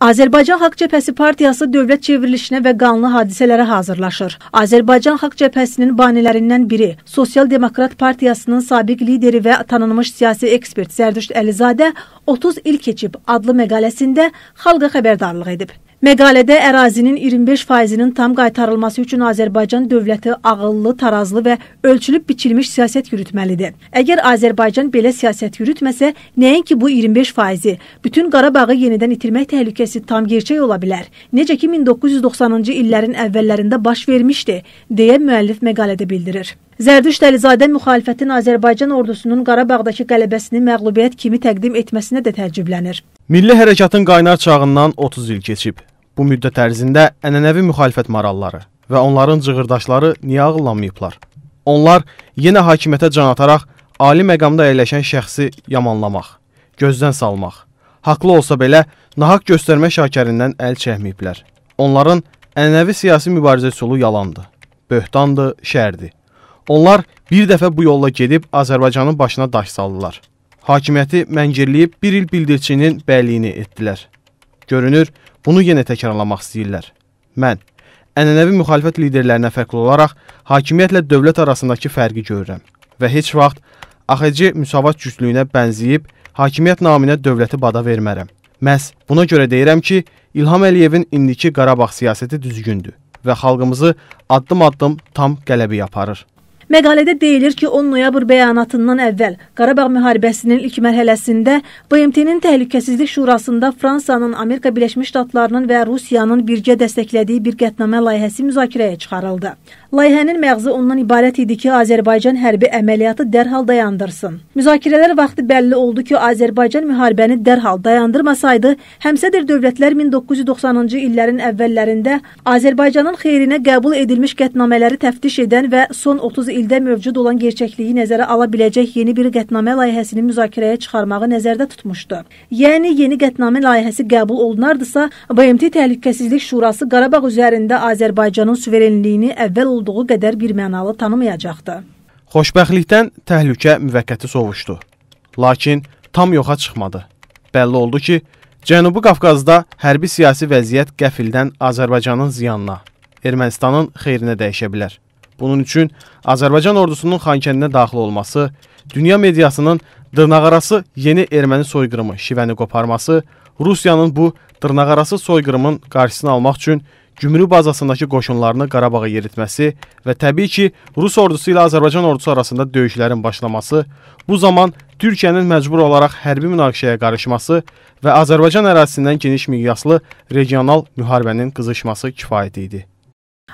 Azərbaycan Xalq Cəbhəsi partiyası dövlət çevrilişinə və qanlı hadisələrə hazırlaşır. Azərbaycan Xalq Cəbhəsinin banilərindən biri, Sosial Demokrat Partiyasının sabiq lideri və tanınmış siyasi ekspert Zərdüşt Əlizadə 30 il keçib adlı məqaləsində xalqa xəbərdarlıq edib. Məqalədə ərazinin 25%-nin tam qaytarılması üçün Azərbaycan dövləti ağıllı, tarazlı və ölçülüb biçilmiş siyasət yürütməlidir. Əgər Azərbaycan belə siyasət yürütməsə, nəinki bu 25%-i, bütün Qarabağı yenidən itirmək təhlükəsi tam gerçək ola bilər. Necə ki 1990-cı illərin əvvəllərində baş vermişdi, deyə müəllif məqalədə bildirir. Zərdüş Dəlizadə müxalifətin Azərbaycan ordusunun Qarabağdakı qələbəsini məğlubiyyət kimi təqdim etməsinə də təəccüblənir. Milli hərəkatın qaynar çağından 30 il keçib. Bu müddət ərzində ənənəvi müxalifət maralları və onların cığırdaşları niyə ağıllanmayıblar? Onlar yenə hakimiyyətə can ataraq ali məqamda əyləşən şəxsi yamanlamaq, gözdən salmaq, haqlı olsa belə nahaq göstərmə şakərindən əl çəkməyiblər. Onların ənənəvi siyasi mübarizə üsulu yalandır, böhtandır, şərdir. Onlar bir dəfə bu yolla gedib Azərbaycanın başına daş saldılar. Hakimiyyəti məngirləyib bir il bildirçinin bəyliyini etdilər. Görünür, Bunu yenə təkrarlamaq istəyirlər. Mən ənənəvi müxalifət liderlərinə fərqli olaraq hakimiyyətlə dövlət arasındakı fərqi görürəm və heç vaxt AXC müsavat güclüyünə bənzəyib hakimiyyət naminə dövləti bada vermərəm. Məhz buna görə deyirəm ki, İlham Əliyevin indiki Qarabağ siyasəti düzgündür və xalqımızı addım-addım tam qələbəyə aparır. Məqalədə deyilir ki, 10 noyabr bəyanatından əvvəl Qarabağ müharibəsinin ilk mərhələsində BMT-nin Təhlükəsizlik Şurasında Fransanın, Amerika Birləşmiş Ştatlarının və Rusiyanın birgə dəstəklədiyi bir qətnamə layihəsi müzakirəyə çıxarıldı. Layihənin məğzi ondan ibarət idi ki, Azərbaycan hərbi əməliyyatı dərhal dayandırsın. Müzakirələr vaxtı bəlli oldu ki, Azərbaycan müharibəni dərhal dayandırmasaydı, həmsədir dövlətlər 1990-cı illərin əvvəllərində Azərbaycanın xeyrinə qəbul edilmiş qətnamələri təftiş edən və son 30 il ildə mövcud olan gerçəkliyi nəzərə ala biləcək yeni bir qətnamə layihəsini müzakirəyə çıxarmağı nəzərdə tutmuşdu. Yəni yeni qətnamə layihəsi qəbul olunardısa, BMT Təhlükəsizlik Şurası Qarabağ üzərində Azərbaycanın suverenliyini əvvəl olduğu qədər birmənalı tanımayacaqdı. Xoşbəxtlikdən təhlükə müvəqqəti sovuşdu. Lakin tam yoxa çıxmadı. Bəlli oldu ki, Cənubi Qafqazda hərbi siyasi vəziyyət qəfildən Azərbaycanın ziyanına, Ermənistanın xeyrinə dəyişə bilər. Bunun üçün Azərbaycan ordusunun Xankəndinə daxil olması, dünya mediasının dırnaqarası yeni erməni soyqırımı şivəni qoparması, Rusiyanın bu dırnaqarası soyqırımın qarşısını almaq üçün Gümrü bazasındakı qoşunlarını Qarabağa yeritməsi və təbii ki, Rus ordusu ilə Azərbaycan ordusu arasında döyüşlərin başlaması, bu zaman Türkiyənin məcbur olaraq hərbi münaqişəyə qarışması və Azərbaycan ərazisindən geniş miqyaslı regional müharibənin qızışması kifayət idi.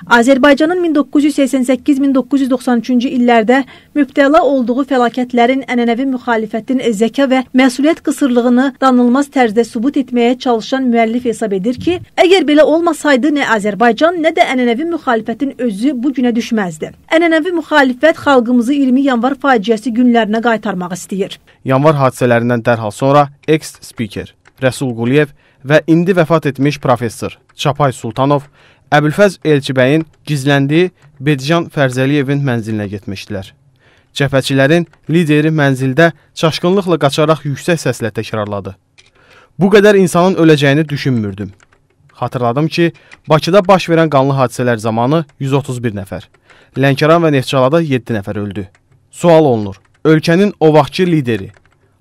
Azərbaycanın 1988-1993-cü illərdə mübtəla olduğu fəlakətlərin ənənəvi müxalifətin zəka və məsuliyyət qısırlığını danılmaz tərzdə sübut etməyə çalışan müəllif hesab edir ki, əgər belə olmasaydı nə Azərbaycan, nə də ənənəvi müxalifətin özü bu günə düşməzdi. Ənənəvi müxalifət xalqımızı 20 yanvar faciəsi günlərinə qaytarmaq istəyir. Yanvar hadisələrindən dərhal sonra ex-spiker Rəsul Quliyev və indi vəfat etmiş professor Çapay Sultanov Əbülfəz Elçibəyin gizləndiyi Bedcan Fərzəliyevin mənzilinə getmişdilər. Cəbhəçilərin lideri mənzildə çaşqınlıqla qaçaraq yüksək səslə təkrarladı. Bu qədər insanın öləcəyini düşünmürdüm. Xatırladım ki, Bakıda baş verən qanlı hadisələr zamanı 131 nəfər, Lənkəran və Neftçalada 7 nəfər öldü. Sual olunur, ölkənin o vaxtki lideri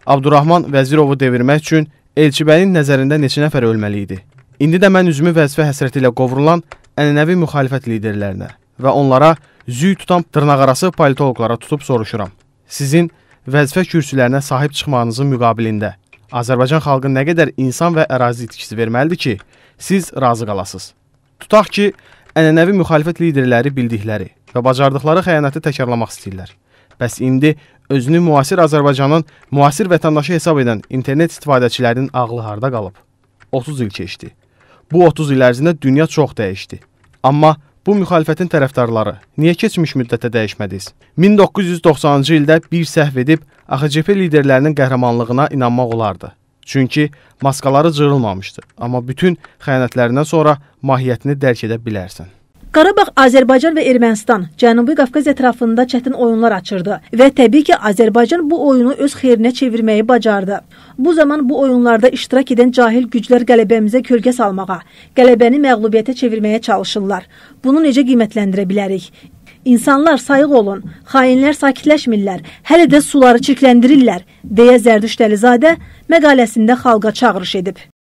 Abdurrahman Vəzirovu devirmək üçün Elçibəyin nəzərində neçə nəfər ölməli idi? İndi də mən üzümü vəzifə həsrəti ilə qovrulan ənənəvi müxalifət liderlərinə və onlara züy tutan dırnaqarası politoloqlara tutub soruşuram. Sizin vəzifə kürsülərinə sahib çıxmağınızın müqabilində Azərbaycan xalqı nə qədər insan və ərazi itkisi verməlidir ki, siz razı qalasınız? Tutaq ki, ənənəvi müxalifət liderləri bildikləri və bacardıqları xəyanəti təkrarlamaq istəyirlər. Bəs indi özünü müasir Azərbaycanın müasir vətəndaşı hesab edən internet istifadəçilərinin ağlı harda qalıb? 30 il keçdi. Bu 30 il ərzində dünya çox dəyişdi. Amma bu müxalifətin tərəfdarları niyə keçmiş müddətə dəyişmədiniz? 1990-cı ildə bir səhv edib AXCP liderlərinin qəhrəmanlığına inanmaq olardı. Çünki maskaları cırılmamışdı, amma bütün xəyanətlərindən sonra mahiyyətini dərk edə bilərsən. Qarabağ Azərbaycan və Ermənistan Cənubi Qafqaz ətrafında çətin oyunlar açırdı və təbii ki, Azərbaycan bu oyunu öz xeyrinə çevirməyi bacardı. Bu zaman bu oyunlarda iştirak edən cahil güclər qələbəmizə kölgə salmağa, qələbəni məğlubiyyətə çevirməyə çalışırlar. Bunu necə qiymətləndirə bilərik? İnsanlar sayıq olun, xainlər sakitləşmirlər, hələ də suları çirkləndirirlər, deyə Zərdüştəlizadə məqaləsində xalqa çağırış edib.